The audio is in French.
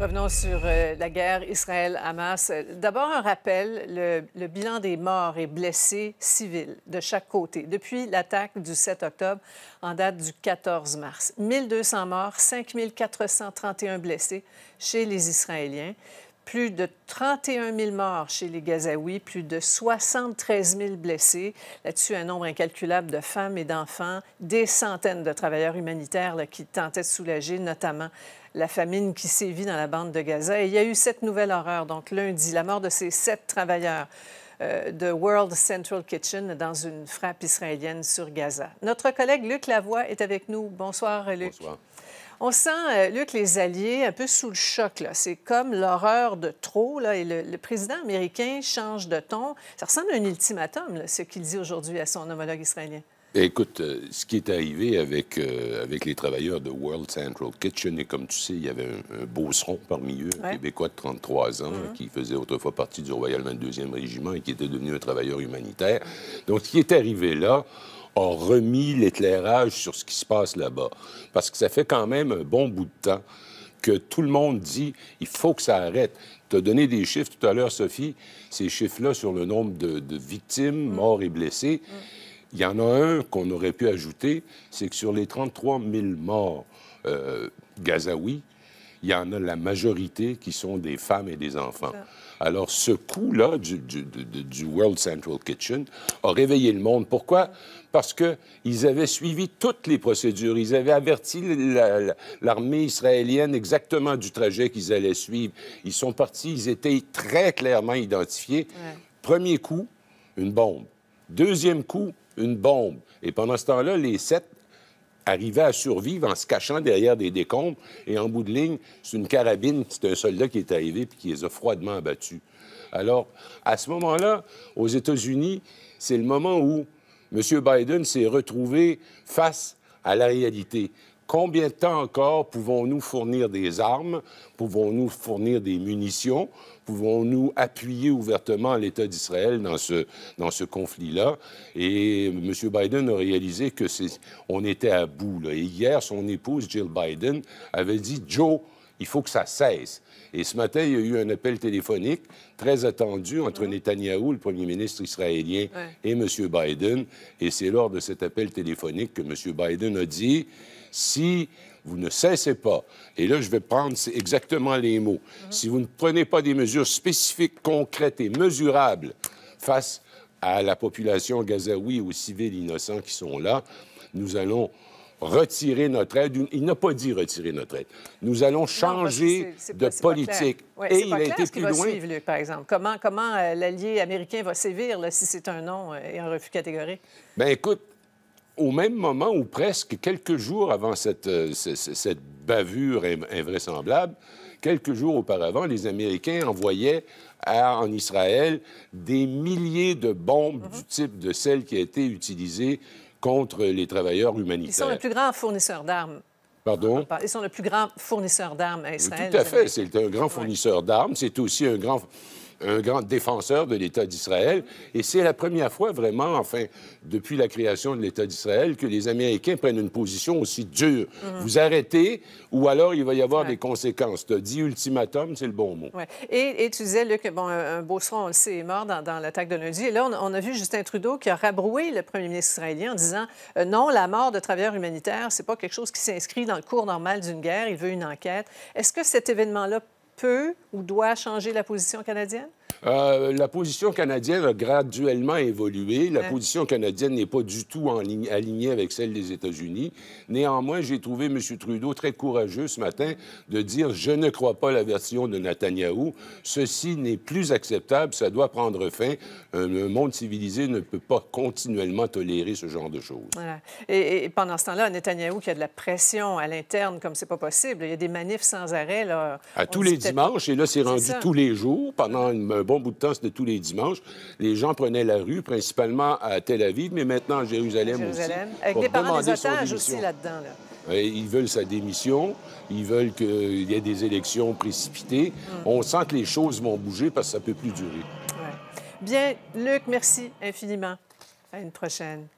Revenons sur euh, la guerre Israël-Hamas. D'abord, un rappel, le, bilan des morts et blessés civils de chaque côté depuis l'attaque du 7 octobre en date du 14 mars. 1200 morts, 5431 blessés chez les Israéliens plus de 31 000 morts chez les Gazaouis, plus de 73 000 blessés. Là-dessus, un nombre incalculable de femmes et d'enfants, des centaines de travailleurs humanitaires qui tentaient de soulager, notamment la famine qui sévit dans la bande de Gaza. Et il y a eu cette nouvelle horreur, donc lundi, la mort de ces sept travailleurs euh, de World Central Kitchen dans une frappe israélienne sur Gaza. Notre collègue Luc Lavoie est avec nous. Bonsoir, Luc. Bonsoir. On sent, euh, Luc, les alliés un peu sous le choc. C'est comme l'horreur de trop. Là, et le, président américain change de ton. Ça ressemble à un ultimatum, ce qu'il dit aujourd'hui à son homologue israélien. Écoute, euh, ce qui est arrivé avec, euh, avec les travailleurs de World Central Kitchen, et comme tu sais, il y avait un, beau parmi eux, un Québécois de 33 ans, mm-hmm. qui faisait autrefois partie du Royal 22e Régiment et qui était devenu un travailleur humanitaire. Donc, ce qui est arrivé là, remis l'éclairage sur ce qui se passe là-bas. Parce que ça fait quand même un bon bout de temps que tout le monde dit il faut que ça arrête. Tu as donné des chiffres tout à l'heure, Sophie, ces chiffres-là sur le nombre de, victimes, mm. morts et blessés. Mm. Il y en a un qu'on aurait pu ajouter, c'est que sur les 33 000 morts euh, gazaouis, il y en a la majorité qui sont des femmes et des enfants. Alors, ce coup-là du, World Central Kitchen a réveillé le monde. Pourquoi? Parce qu'ils avaient suivi toutes les procédures. Ils avaient averti l'armée israélienne exactement du trajet qu'ils allaient suivre. Ils sont partis, ils étaient très clairement identifiés. Premier coup, une bombe. Deuxième coup, une bombe. Et pendant ce temps-là, les sept Arriver à survivre en se cachant derrière des décombres. Et en bout de ligne, c'est une carabine, c'est un soldat qui est arrivé puis qui les a froidement abattus. Alors, à ce moment-là, aux États-Unis, c'est le moment où M. Biden s'est retrouvé face à la réalité. Combien de temps encore pouvons-nous fournir des armes? Pouvons-nous fournir des munitions? Pouvons-nous appuyer ouvertement l'État d'Israël dans ce, dans ce conflit-là? Et M. Biden a réalisé que on était à bout. Et hier, son épouse, Jill Biden, avait dit, Joe, il faut que ça cesse. Et ce matin, il y a eu un appel téléphonique très attendu entre mhm. Netanyahou, le premier ministre israélien, et M. Biden. Et c'est lors de cet appel téléphonique que M. Biden a dit, si vous ne cessez pas, et là je vais prendre exactement les mots, mhm. si vous ne prenez pas des mesures spécifiques, concrètes et mesurables face à la population gazaoui ou aux civils innocents qui sont là, nous allons retirer notre aide. Il n'a pas dit retirer notre aide. Nous allons changer de politique. Et il a été plus loin. par exemple. Comment, comment euh, l'allié américain va sévir si c'est un non euh, et un refus catégorique? Bien, écoute, au même moment ou presque quelques jours avant cette, euh, cette bavure invraisemblable, quelques jours auparavant, les Américains envoyaient en Israël des milliers de bombes mm-hmm. du type de celle qui a été utilisée contre les travailleurs humanitaires. Ils sont le plus grand fournisseur d'armes. Ah, pardon? Ils sont le plus grand fournisseur d'armes à Israël. Tout à fait. C'est un grand fournisseur d'armes. C'est aussi un grand un grand défenseur de l'État d'Israël. Et c'est la première fois vraiment, enfin, depuis la création de l'État d'Israël, que les Américains prennent une position aussi dure. Mhm. Vous arrêtez ou alors il va y avoir des conséquences. Tu dit ultimatum, c'est le bon mot. Et, tu disais, Luc, bon, un beau on le est mort dans, l'attaque de lundi. Et là, on, a vu Justin Trudeau qui a rabroué le premier ministre israélien en disant euh, non, la mort de travailleurs humanitaires, c'est pas quelque chose qui s'inscrit dans le cours normal d'une guerre. Il veut une enquête. Est-ce que cet événement-là peut ou doit changer la position canadienne? Euh, la position canadienne a graduellement évolué. La position canadienne n'est pas du tout en ligne, alignée avec celle des États-Unis. Néanmoins, j'ai trouvé M. Trudeau très courageux ce matin de dire Je ne crois pas la version de Netanyahou. Ceci n'est plus acceptable. Ça doit prendre fin. Un euh, monde civilisé ne peut pas continuellement tolérer ce genre de choses. Et, pendant ce temps-là, Netanyahou qui a de la pression à l'interne comme c'est pas possible. Il y a des manifs sans arrêt. À tous les dimanches. Et là, c'est rendu tous les jours pendant une euh, bon bout de temps, c'était tous les dimanches. Les gens prenaient la rue, principalement à Tel Aviv, mais maintenant à Jérusalem, aussi. Avec des parents des otages aussi là-dedans. Ils veulent sa démission, ils veulent qu'il y ait des élections précipitées. Mm. On sent que les choses vont bouger parce que ça ne peut plus durer. Bien, Luc, merci infiniment. À une prochaine.